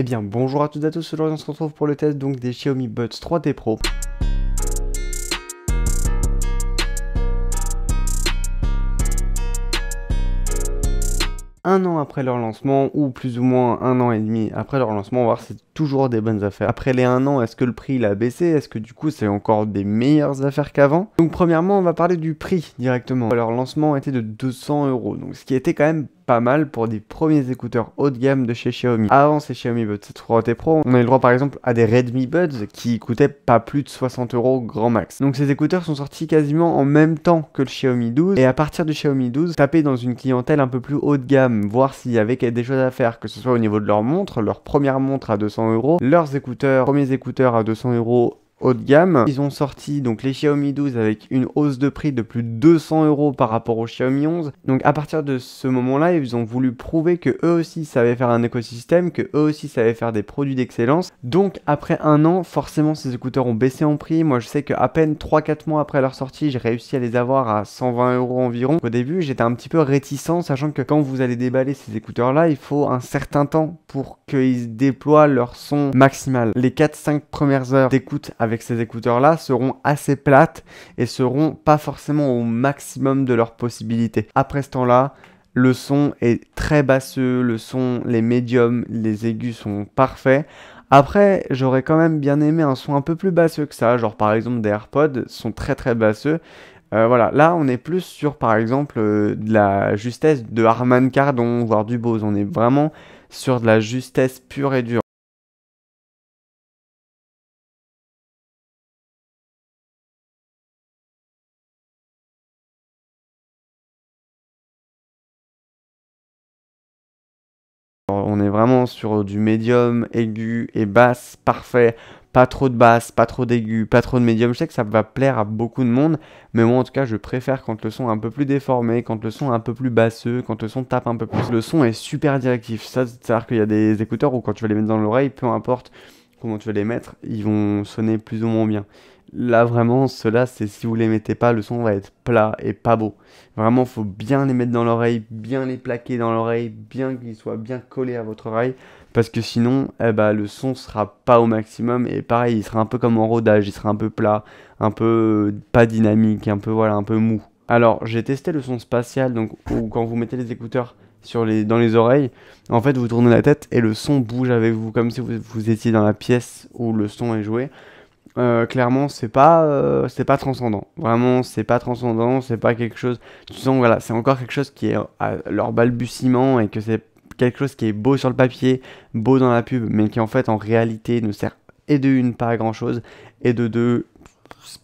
Eh bien bonjour à toutes et à tous, aujourd'hui on se retrouve pour le test donc des Xiaomi Buds 3D Pro. un an après leur lancement, ou plus ou moins un an et demi après leur lancement, on va voir si toujours des bonnes affaires. Après les 1 an, est-ce que le prix il a baissé Est-ce que du coup c'est encore des meilleures affaires qu'avant Donc premièrement, on va parler du prix directement. Leur lancement était de 200 euros, donc ce qui était quand même pas mal pour des premiers écouteurs haut de gamme de chez Xiaomi. Avant ces Xiaomi Buds 3T Pro, on a le droit par exemple à des Redmi Buds qui coûtaient pas plus de 60 euros grand max. Donc ces écouteurs sont sortis quasiment en même temps que le Xiaomi 12 et à partir du Xiaomi 12, taper dans une clientèle un peu plus haut de gamme, voir s'il y avait des choses à faire, que ce soit au niveau de leur montre, leur première montre à 200 euros, leurs écouteurs, premiers écouteurs à 200 euros haut de gamme. Ils ont sorti donc les Xiaomi 12 avec une hausse de prix de plus de 200 euros par rapport au Xiaomi 11. Donc à partir de ce moment-là, ils ont voulu prouver que eux aussi savaient faire un écosystème, que eux aussi savaient faire des produits d'excellence. Donc après un an, forcément ces écouteurs ont baissé en prix. Moi je sais que à peine 3-4 mois après leur sortie, j'ai réussi à les avoir à 120 euros environ. Au début, j'étais un petit peu réticent, sachant que quand vous allez déballer ces écouteurs-là, il faut un certain temps pour qu'ils déploient leur son maximal. Les 4-5 premières heures d'écoute avec avec ces écouteurs-là seront assez plates et seront pas forcément au maximum de leurs possibilités. Après ce temps-là, le son est très basseux, le son, les médiums, les aigus sont parfaits. Après, j'aurais quand même bien aimé un son un peu plus basseux que ça, genre par exemple des AirPods sont très très basseux. Euh, voilà, là on est plus sur par exemple euh, de la justesse de Harman Kardon, voire du Bose, on est vraiment sur de la justesse pure et dure. vraiment sur euh, du médium, aigu et basse, parfait. Pas trop de basse, pas trop d'aigu, pas trop de médium. Je sais que ça va plaire à beaucoup de monde, mais moi en tout cas, je préfère quand le son est un peu plus déformé, quand le son est un peu plus basseux, quand le son tape un peu plus. Le son est super directif. Ça, c'est-à-dire qu'il y a des écouteurs où quand tu vas les mettre dans l'oreille, peu importe comment tu vas les mettre, ils vont sonner plus ou moins bien. Là, vraiment, cela c'est si vous les mettez pas, le son va être plat et pas beau. Vraiment, faut bien les mettre dans l'oreille, bien les plaquer dans l'oreille, bien qu'ils soient bien collés à votre oreille, parce que sinon, eh ben, le son sera pas au maximum. Et pareil, il sera un peu comme en rodage, il sera un peu plat, un peu euh, pas dynamique, un peu voilà, un peu mou. Alors, j'ai testé le son spatial, donc quand vous mettez les écouteurs sur les, dans les oreilles, en fait, vous tournez la tête et le son bouge avec vous, comme si vous étiez dans la pièce où le son est joué. Euh, clairement, c'est pas, euh, pas transcendant. Vraiment, c'est pas transcendant, c'est pas quelque chose. Tu sens, voilà, c'est encore quelque chose qui est à leur balbutiement et que c'est quelque chose qui est beau sur le papier, beau dans la pub, mais qui en fait, en réalité, ne sert et de une pas à grand chose et de deux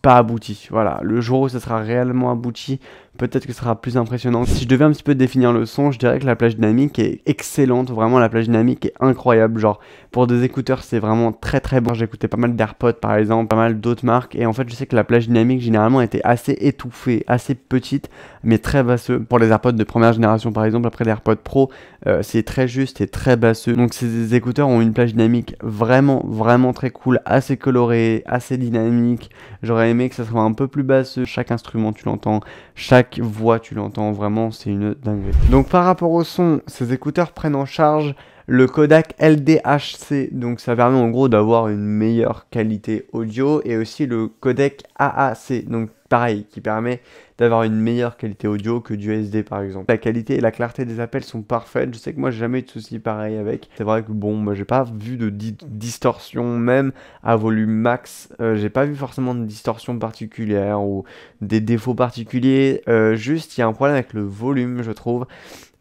pas abouti. Voilà, le jour où ça sera réellement abouti, peut-être que ce sera plus impressionnant. Si je devais un petit peu définir le son, je dirais que la plage dynamique est excellente, vraiment la plage dynamique est incroyable, genre pour des écouteurs c'est vraiment très très bon. J'écoutais pas mal d'AirPods par exemple, pas mal d'autres marques, et en fait je sais que la plage dynamique généralement était assez étouffée, assez petite, mais très basseux. Pour les AirPods de première génération par exemple, après les AirPods Pro, euh, c'est très juste et très basseux. Donc ces écouteurs ont une plage dynamique vraiment vraiment très cool, assez colorée, assez dynamique. J'aurais aimé que ça soit un peu plus basseux, chaque instrument tu l'entends, chaque voix, tu l'entends vraiment, c'est une dinguerie. Donc par rapport au son, ces écouteurs prennent en charge le codec LDHC, donc ça permet en gros d'avoir une meilleure qualité audio, et aussi le codec AAC, donc pareil, qui permet d'avoir une meilleure qualité audio que du SD par exemple. La qualité et la clarté des appels sont parfaites, je sais que moi j'ai jamais eu de soucis pareil avec. C'est vrai que bon, moi j'ai pas vu de distorsion même à volume max, euh, j'ai pas vu forcément de distorsion particulière ou des défauts particuliers, euh, juste il y a un problème avec le volume je trouve.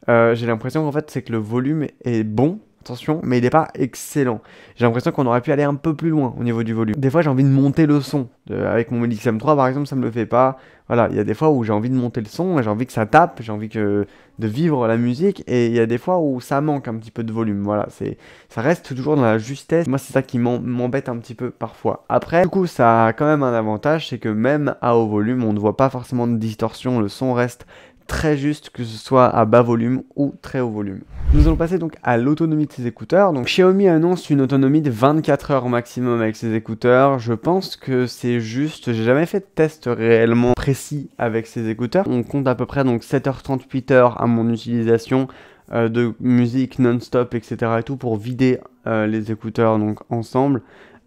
Euh, j'ai l'impression qu'en fait, c'est que le volume est bon, attention, mais il n'est pas excellent. J'ai l'impression qu'on aurait pu aller un peu plus loin au niveau du volume. Des fois, j'ai envie de monter le son. avec mon xm 3, par exemple, ça me le fait pas. Voilà, il y a des fois où j'ai envie de monter le son, j'ai envie que ça tape, j'ai envie que, de vivre la musique, et il y a des fois où ça manque un petit peu de volume. Voilà, c'est, ça reste toujours dans la justesse. Moi, c'est ça qui m'embête un petit peu parfois. Après, du coup, ça a quand même un avantage, c'est que même à haut volume, on ne voit pas forcément de distorsion, le son reste très juste, que ce soit à bas volume ou très haut volume. Nous allons passer donc à l'autonomie de ces écouteurs. Donc Xiaomi annonce une autonomie de 24 heures maximum avec ses écouteurs. Je pense que c'est juste, j'ai jamais fait de test réellement précis avec ces écouteurs. On compte à peu près donc 7 h 38 heures à mon utilisation euh, de musique non-stop, etc. et tout pour vider euh, les écouteurs donc ensemble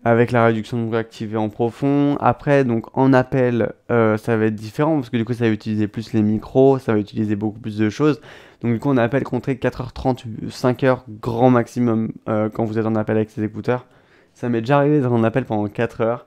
avec la réduction de activée en profond. Après, donc en appel, euh, ça va être différent parce que du coup, ça va utiliser plus les micros, ça va utiliser beaucoup plus de choses. Donc du coup, on appelle contre 4h30, 5h grand maximum euh, quand vous êtes en appel avec ces écouteurs. Ça m'est déjà arrivé d'être en appel pendant 4 h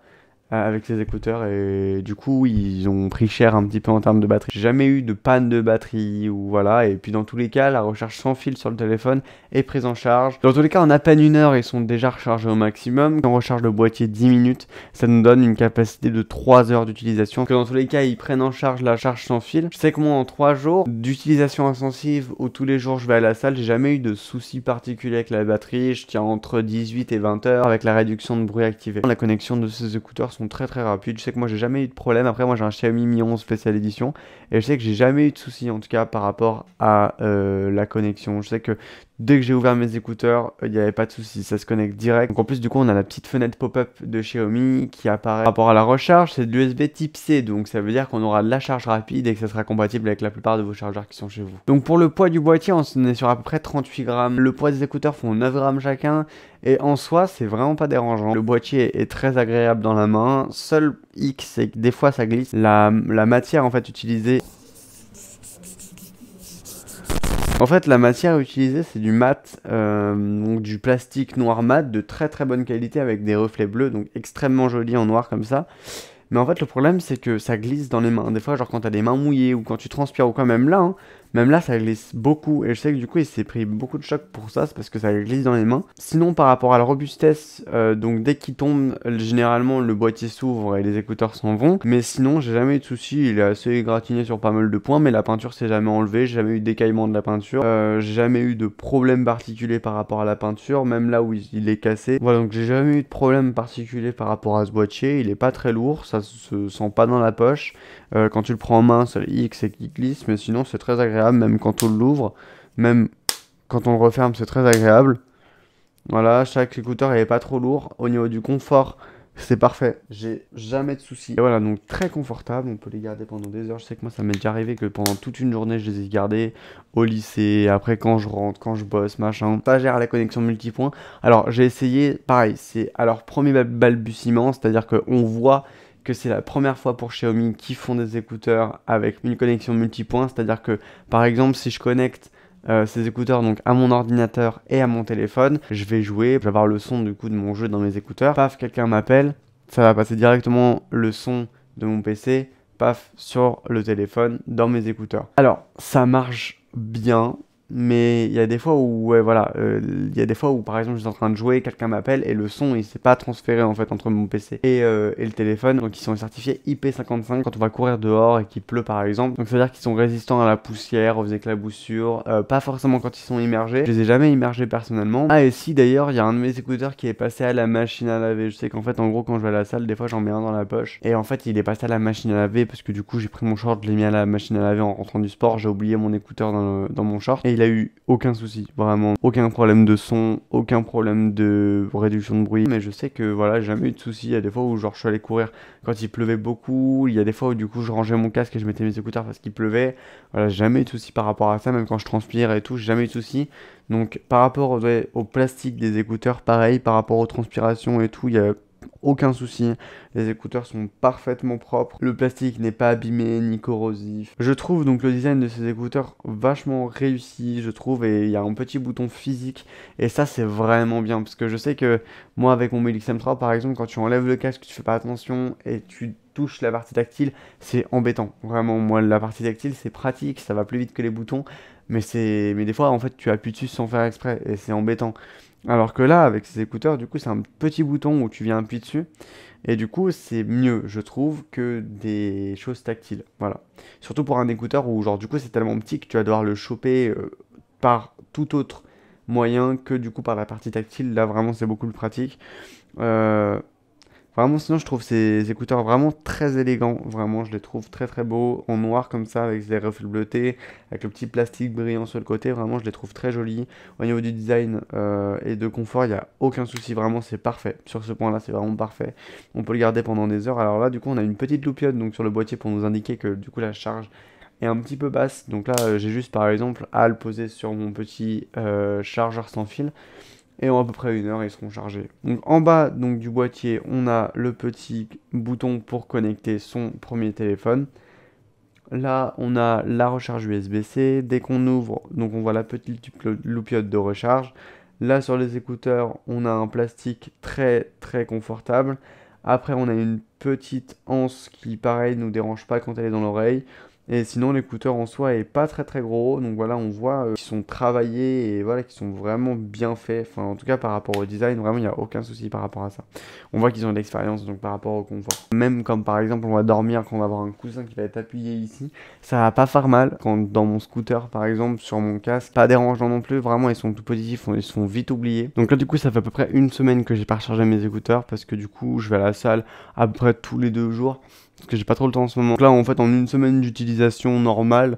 euh, avec ces écouteurs et du coup ils ont pris cher un petit peu en termes de batterie. J'ai jamais eu de panne de batterie ou voilà et puis dans tous les cas la recharge sans fil sur le téléphone est prise en charge. Dans tous les cas en à peine une heure ils sont déjà rechargés au maximum. Quand on recharge le boîtier 10 minutes ça nous donne une capacité de 3 heures d'utilisation. Que dans tous les cas ils prennent en charge la charge sans fil. Je sais que moi en 3 jours d'utilisation intensive où tous les jours je vais à la salle j'ai jamais eu de soucis particuliers avec la batterie. Je tiens entre 18 et 20 heures avec la réduction de bruit activée. La connexion de ces écouteurs très très rapide Je sais que moi j'ai jamais eu de problème. Après, moi j'ai un Xiaomi Mi 11 spécial édition et je sais que j'ai jamais eu de soucis en tout cas par rapport à euh, la connexion. Je sais que Dès que j'ai ouvert mes écouteurs, euh, il n'y avait pas de souci, ça se connecte direct. Donc en plus du coup on a la petite fenêtre pop-up de Xiaomi qui apparaît par rapport à la recharge, c'est de l'USB type C, donc ça veut dire qu'on aura de la charge rapide et que ça sera compatible avec la plupart de vos chargeurs qui sont chez vous. Donc pour le poids du boîtier, on est sur à peu près 38 grammes, le poids des écouteurs font 9 grammes chacun, et en soi c'est vraiment pas dérangeant. Le boîtier est très agréable dans la main, seul hic c'est que des fois ça glisse, la matière en fait utilisée en fait, la matière utilisée, c'est du mat, euh, donc du plastique noir mat de très très bonne qualité avec des reflets bleus, donc extrêmement joli en noir comme ça. Mais en fait, le problème, c'est que ça glisse dans les mains. Des fois, genre quand t'as des mains mouillées ou quand tu transpires ou quand même là, hein, même là, ça glisse beaucoup. Et je sais que du coup, il s'est pris beaucoup de choc pour ça. C'est parce que ça glisse dans les mains. Sinon, par rapport à la robustesse, euh, donc dès qu'il tombe, généralement, le boîtier s'ouvre et les écouteurs s'en vont. Mais sinon, j'ai jamais eu de soucis. Il est assez égratigné sur pas mal de points. Mais la peinture s'est jamais enlevée. J'ai jamais eu d'écaillement de la peinture. Euh, j'ai jamais eu de problème particulier par rapport à la peinture. Même là où il est cassé. Voilà, donc j'ai jamais eu de problème particulier par rapport à ce boîtier. Il est pas très lourd. Ça se sent pas dans la poche. Euh, quand tu le prends en main, ça X et qui glisse. Mais sinon, c'est très agréable même quand on l'ouvre, même quand on le referme, c'est très agréable. Voilà, chaque écouteur n'est pas trop lourd. Au niveau du confort, c'est parfait. J'ai jamais de soucis. voilà, donc très confortable. On peut les garder pendant des heures. Je sais que moi, ça m'est déjà arrivé que pendant toute une journée, je les ai gardés au lycée. Après, quand je rentre, quand je bosse, machin. Ça gère la connexion multipoint. Alors, j'ai essayé, pareil, c'est alors premier balbutiement, c'est-à-dire qu'on voit que c'est la première fois pour Xiaomi qui font des écouteurs avec une connexion multipoint, c'est-à-dire que par exemple si je connecte euh, ces écouteurs donc à mon ordinateur et à mon téléphone, je vais jouer, je vais avoir le son du coup de mon jeu dans mes écouteurs, paf quelqu'un m'appelle, ça va passer directement le son de mon PC, paf sur le téléphone dans mes écouteurs. Alors ça marche bien, mais il y a des fois où voilà euh, il y a des fois où par exemple je suis en train de jouer quelqu'un m'appelle et le son il s'est pas transféré en fait entre mon PC et, euh, et, le téléphone donc ils sont certifiés IP55 quand on va courir dehors et qu'il pleut par exemple donc ça veut dire qu'ils sont résistants à la poussière aux éclaboussures euh, pas forcément quand ils sont immergés je les ai jamais immergés personnellement ah et si d'ailleurs il y a un de mes écouteurs qui est passé à la machine à laver je sais qu'en fait en gros quand je vais à la salle des fois j'en mets un dans la poche et en fait il est passé à la machine à laver parce que du coup j'ai pris mon short je l'ai mis à la machine à laver en rentrant du sport j'ai oublié mon écouteur dans, dans mon short il a eu aucun souci, vraiment. Aucun problème de son, aucun problème de réduction de bruit. Mais je sais que voilà, jamais eu de souci. Il y a des fois où genre je suis allé courir quand il pleuvait beaucoup. Il y a des fois où du coup je rangeais mon casque et je mettais mes écouteurs parce qu'il pleuvait. Voilà, jamais eu de souci par rapport à ça, même quand je transpire et tout, jamais eu de souci. Donc par rapport au plastique des écouteurs, pareil, par rapport aux transpirations et tout, il y a aucun souci. Les écouteurs sont parfaitement propres. Le plastique n'est pas abîmé ni corrosif. Je trouve donc le design de ces écouteurs vachement réussi, je trouve, et il y a un petit bouton physique. Et ça, c'est vraiment bien, parce que je sais que moi, avec mon Melix M3, par exemple, quand tu enlèves le casque, tu fais pas attention et tu touches la partie tactile, c'est embêtant. Vraiment, moi, la partie tactile, c'est pratique, ça va plus vite que les boutons mais c'est mais des fois en fait tu appuies dessus sans faire exprès et c'est embêtant alors que là avec ces écouteurs du coup c'est un petit bouton où tu viens appuyer dessus et du coup c'est mieux je trouve que des choses tactiles voilà surtout pour un écouteur où genre du coup c'est tellement petit que tu vas devoir le choper euh, par tout autre moyen que du coup par la partie tactile là vraiment c'est beaucoup plus pratique euh, Vraiment, sinon, je trouve ces écouteurs vraiment très élégants. Vraiment, je les trouve très très beaux, en noir comme ça, avec des reflets bleutés, avec le petit plastique brillant sur le côté. Vraiment, je les trouve très jolis. Au niveau du design euh, et de confort, il n'y a aucun souci. Vraiment, c'est parfait. Sur ce point-là, c'est vraiment parfait. On peut le garder pendant des heures. Alors là, du coup, on a une petite loupiote donc, sur le boîtier pour nous indiquer que du coup, la charge est un petit peu basse. Donc là, euh, j'ai juste, par exemple, à le poser sur mon petit euh, chargeur sans fil et en à peu près une heure ils seront chargés. en bas donc, du boîtier on a le petit bouton pour connecter son premier téléphone. Là on a la recharge USB-C, dès qu'on ouvre donc on voit la petite loupiote de recharge. Là sur les écouteurs on a un plastique très très confortable. Après on a une petite anse qui pareil nous dérange pas quand elle est dans l'oreille. Et sinon, l'écouteur en soi est pas très très gros. Donc voilà, on voit euh, qu'ils sont travaillés et voilà, qu'ils sont vraiment bien faits. Enfin, en tout cas, par rapport au design, vraiment, il n'y a aucun souci par rapport à ça. On voit qu'ils ont de l'expérience, donc par rapport au confort. Même comme par exemple, on va dormir quand on va avoir un cousin qui va être appuyé ici, ça va pas faire mal. Quand dans mon scooter, par exemple, sur mon casque, pas dérangeant non plus. Vraiment, ils sont tout positifs, ils sont vite oubliés. Donc là, du coup, ça fait à peu près une semaine que j'ai pas rechargé mes écouteurs parce que du coup, je vais à la salle à peu près tous les deux jours parce que j'ai pas trop le temps en ce moment. là, en fait, en une semaine d'utilisation normale,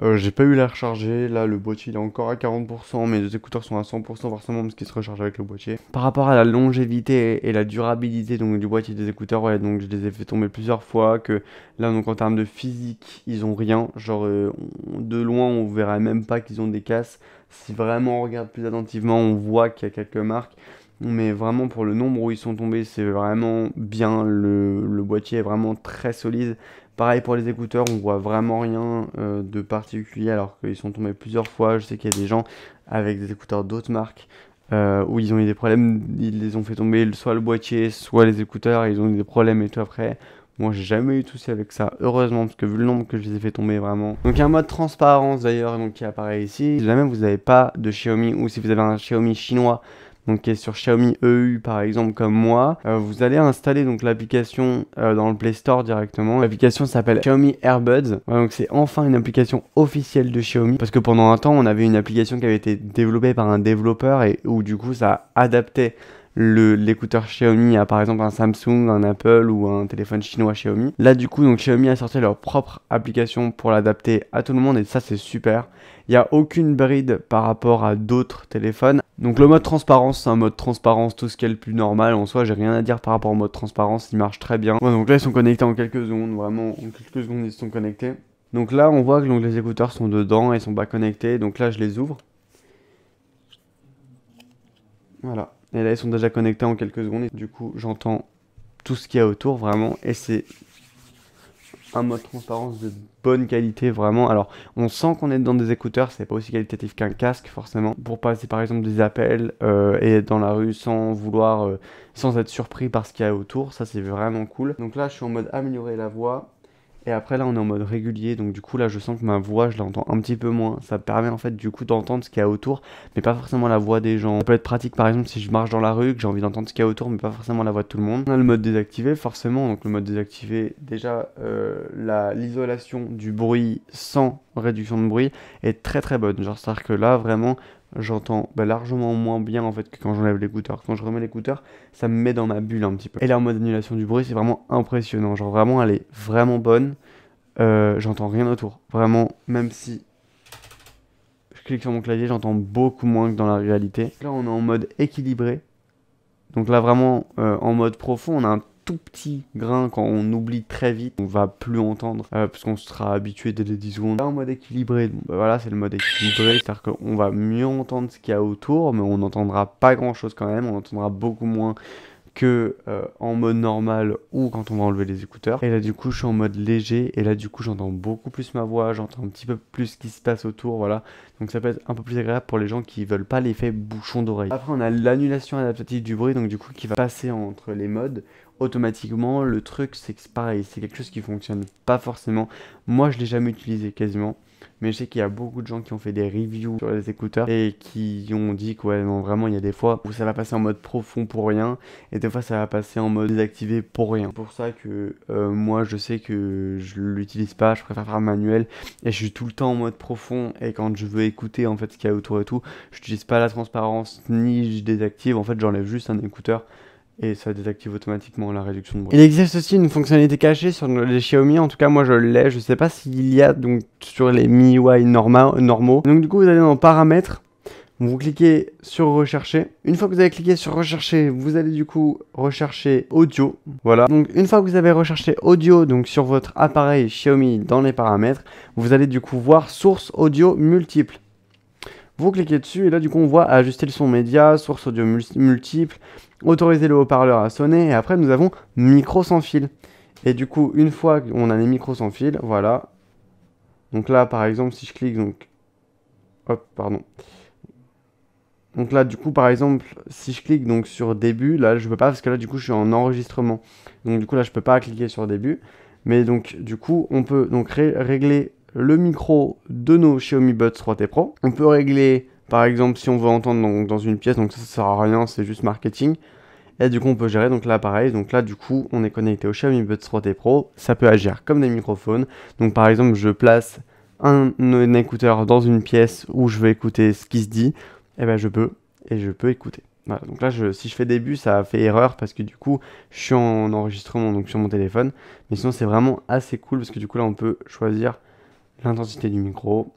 euh, j'ai pas eu la recharger. Là, le boîtier il est encore à 40%, mes deux écouteurs sont à 100% forcément parce qu'ils se rechargent avec le boîtier. Par rapport à la longévité et la durabilité donc, du boîtier des écouteurs, ouais, donc je les ai fait tomber plusieurs fois. Que là, donc en termes de physique, ils ont rien. Genre, euh, de loin, on verrait même pas qu'ils ont des casses. Si vraiment on regarde plus attentivement, on voit qu'il y a quelques marques mais vraiment pour le nombre où ils sont tombés, c'est vraiment bien. Le, boîtier est vraiment très solide. Pareil pour les écouteurs, on voit vraiment rien euh, de particulier alors qu'ils sont tombés plusieurs fois. Je sais qu'il y a des gens avec des écouteurs d'autres marques euh, où ils ont eu des problèmes, ils les ont fait tomber soit le boîtier, soit les écouteurs, ils ont eu des problèmes et tout après. Moi, j'ai jamais eu de soucis avec ça, heureusement, parce que vu le nombre que je les ai fait tomber, vraiment. Donc, il y a un mode transparence d'ailleurs, qui apparaît ici. Si jamais vous n'avez pas de Xiaomi, ou si vous avez un Xiaomi chinois, donc qui est sur Xiaomi EU par exemple comme moi, euh, vous allez installer donc l'application euh, dans le Play Store directement. L'application s'appelle Xiaomi Airbuds. donc c'est enfin une application officielle de Xiaomi parce que pendant un temps on avait une application qui avait été développée par un développeur et où du coup ça adaptait l'écouteur Xiaomi a par exemple un Samsung, un Apple ou un téléphone chinois Xiaomi. Là du coup, donc Xiaomi a sorti leur propre application pour l'adapter à tout le monde et ça c'est super. Il n'y a aucune bride par rapport à d'autres téléphones. Donc le mode transparence, c'est un mode transparence, tout ce qui est le plus normal. En soi, j'ai rien à dire par rapport au mode transparence, il marche très bien. donc là, ils sont connectés en quelques secondes, vraiment, en quelques secondes, ils sont connectés. Donc là, on voit que les écouteurs sont dedans, ils sont pas connectés. Donc là, je les ouvre. Voilà. Et là, ils sont déjà connectés en quelques secondes. Et du coup, j'entends tout ce qu'il y a autour, vraiment. Et c'est un mode transparence de bonne qualité, vraiment. Alors, on sent qu'on est dans des écouteurs, c'est pas aussi qualitatif qu'un casque, forcément. Pour passer, par exemple, des appels euh, et être dans la rue sans vouloir, euh, sans être surpris par ce qu'il y a autour, ça, c'est vraiment cool. Donc là, je suis en mode améliorer la voix et après là on est en mode régulier, donc du coup là je sens que ma voix je l'entends un petit peu moins. Ça permet en fait du coup d'entendre ce qu'il y a autour, mais pas forcément la voix des gens. Ça peut être pratique par exemple si je marche dans la rue, que j'ai envie d'entendre ce qu'il y a autour, mais pas forcément la voix de tout le monde. On a le mode désactivé forcément, donc le mode désactivé déjà euh, l'isolation du bruit sans réduction de bruit est très très bonne. Genre c'est-à-dire que là vraiment j'entends bah, largement moins bien en fait que quand j'enlève l'écouteur. Quand je remets l'écouteur, ça me met dans ma bulle un petit peu. Et là en mode annulation du bruit, c'est vraiment impressionnant. Genre vraiment, elle est vraiment bonne. Euh, j'entends rien autour. Vraiment, même si je clique sur mon clavier, j'entends beaucoup moins que dans la réalité. Là, on est en mode équilibré. Donc là, vraiment, euh, en mode profond, on a un petit grain quand on oublie très vite, on va plus entendre euh, parce qu'on sera habitué dès les 10 secondes. Là, en mode équilibré, bah voilà, c'est le mode équilibré, c'est-à-dire qu'on va mieux entendre ce qu'il y a autour, mais on n'entendra pas grand-chose quand même, on entendra beaucoup moins que euh, en mode normal ou quand on va enlever les écouteurs. Et là du coup je suis en mode léger et là du coup j'entends beaucoup plus ma voix, j'entends un petit peu plus ce qui se passe autour, voilà. Donc ça peut être un peu plus agréable pour les gens qui veulent pas l'effet bouchon d'oreille. Après on a l'annulation adaptative du bruit donc du coup qui va passer entre les modes automatiquement. Le truc, c'est que c'est pareil, c'est quelque chose qui fonctionne pas forcément. Moi, je l'ai jamais utilisé quasiment. Mais je sais qu'il y a beaucoup de gens qui ont fait des reviews sur les écouteurs et qui ont dit que non, vraiment, il y a des fois où ça va passer en mode profond pour rien et des fois ça va passer en mode désactivé pour rien. C'est pour ça que euh, moi, je sais que je l'utilise pas, je préfère faire manuel et je suis tout le temps en mode profond et quand je veux écouter en fait ce qu'il y a autour et tout, je n'utilise pas la transparence ni je désactive, en fait, j'enlève juste un écouteur et ça désactive automatiquement la réduction de bruit. Il existe aussi une fonctionnalité cachée sur les Xiaomi, en tout cas moi je l'ai, je sais pas s'il y a donc sur les MIUI normaux. Donc du coup vous allez dans paramètres, vous cliquez sur rechercher. Une fois que vous avez cliqué sur rechercher, vous allez du coup rechercher audio. Voilà. Donc une fois que vous avez recherché audio donc sur votre appareil Xiaomi dans les paramètres, vous allez du coup voir source audio multiple. Vous cliquez dessus et là du coup on voit ajuster le son média, source audio multiple autoriser le haut-parleur à sonner et après nous avons micro sans fil. Et du coup, une fois qu'on a les micros sans fil, voilà. Donc là, par exemple, si je clique, donc... Hop, pardon. Donc là, du coup, par exemple, si je clique donc sur début, là, je peux pas parce que là, du coup, je suis en enregistrement. Donc du coup, là, je peux pas cliquer sur début. Mais donc, du coup, on peut donc régler le micro de nos Xiaomi Buds 3T Pro. On peut régler par exemple, si on veut entendre dans une pièce, donc ça, ne sert à rien, c'est juste marketing. Et du coup, on peut gérer donc là Donc là, du coup, on est connecté au Xiaomi Buds 3 Pro. Ça peut agir comme des microphones. Donc par exemple, je place un, écouteur dans une pièce où je veux écouter ce qui se dit. Et eh ben, je peux et je peux écouter. donc là, je, si je fais début, ça fait erreur parce que du coup, je suis en enregistrement donc sur mon téléphone. Mais sinon, c'est vraiment assez cool parce que du coup, là, on peut choisir l'intensité du micro,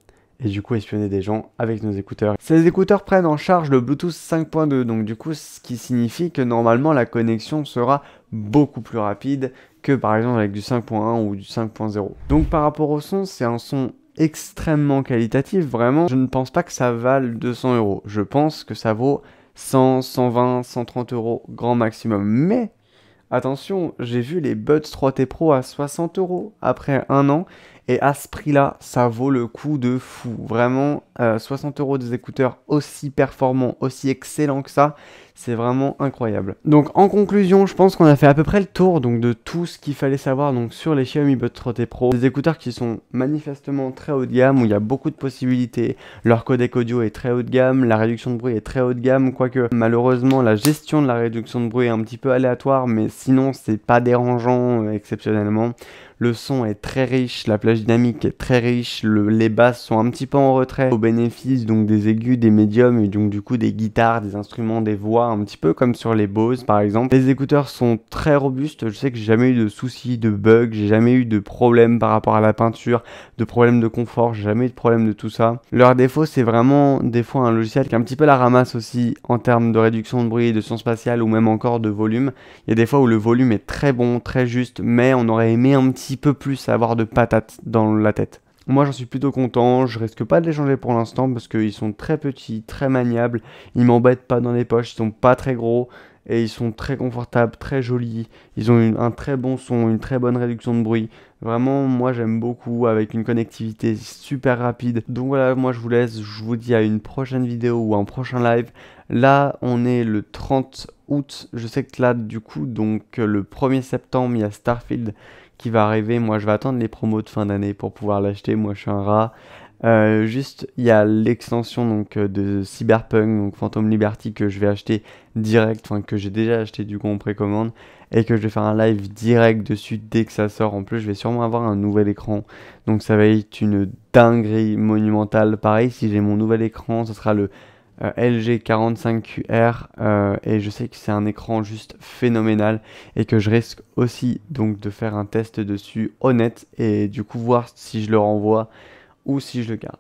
et du coup espionner des gens avec nos écouteurs. Ces écouteurs prennent en charge le Bluetooth 5.2, donc du coup ce qui signifie que normalement la connexion sera beaucoup plus rapide que par exemple avec du 5.1 ou du 5.0. Donc par rapport au son, c'est un son extrêmement qualitatif, vraiment. Je ne pense pas que ça vale 200 euros. Je pense que ça vaut 100, 120, 130 euros grand maximum. Mais Attention, j'ai vu les Buds 3T Pro à 60 euros après un an, et à ce prix-là, ça vaut le coup de fou. Vraiment, 60€ euh, 60 euros des écouteurs aussi performants, aussi excellents que ça, c'est vraiment incroyable. Donc en conclusion, je pense qu'on a fait à peu près le tour donc, de tout ce qu'il fallait savoir donc, sur les Xiaomi Buds 3T Pro. Des écouteurs qui sont manifestement très haut de gamme, où il y a beaucoup de possibilités. Leur codec audio est très haut de gamme, la réduction de bruit est très haut de gamme, quoique malheureusement la gestion de la réduction de bruit est un petit peu aléatoire, mais sinon c'est pas dérangeant euh, exceptionnellement. Le son est très riche, la plage dynamique est très riche, les basses sont un petit peu en retrait au bénéfice donc des aigus, des médiums et donc du coup des guitares, des instruments, des voix, un petit peu comme sur les Bose par exemple. Les écouteurs sont très robustes, je sais que j'ai jamais eu de soucis, de bugs, j'ai jamais eu de problèmes par rapport à la peinture, de problèmes de confort, j'ai jamais eu de problème de tout ça. Leur défaut c'est vraiment des fois un logiciel qui un petit peu la ramasse aussi en termes de réduction de bruit, de son spatial ou même encore de volume. Il y a des fois où le volume est très bon, très juste, mais on aurait aimé un petit peu plus à avoir de patates dans la tête. Moi j'en suis plutôt content, je risque pas de les changer pour l'instant parce qu'ils sont très petits, très maniables, ils m'embêtent pas dans les poches, ils sont pas très gros et ils sont très confortables, très jolis, ils ont un très bon son, une très bonne réduction de bruit. Vraiment moi j'aime beaucoup avec une connectivité super rapide. Donc voilà, moi je vous laisse, je vous dis à une prochaine vidéo ou un prochain live. Là on est le 30 août, je sais que là du coup donc le 1er septembre il y a Starfield qui va arriver. Moi, je vais attendre les promos de fin d'année pour pouvoir l'acheter. Moi, je suis un rat. Euh, juste, il y a l'extension donc euh, de Cyberpunk, donc Phantom Liberty que je vais acheter direct, enfin que j'ai déjà acheté du coup en précommande et que je vais faire un live direct dessus dès que ça sort. En plus, je vais sûrement avoir un nouvel écran, donc ça va être une dinguerie monumentale. Pareil, si j'ai mon nouvel écran, ce sera le euh, LG45QR euh, et je sais que c'est un écran juste phénoménal et que je risque aussi donc de faire un test dessus honnête et du coup voir si je le renvoie ou si je le garde.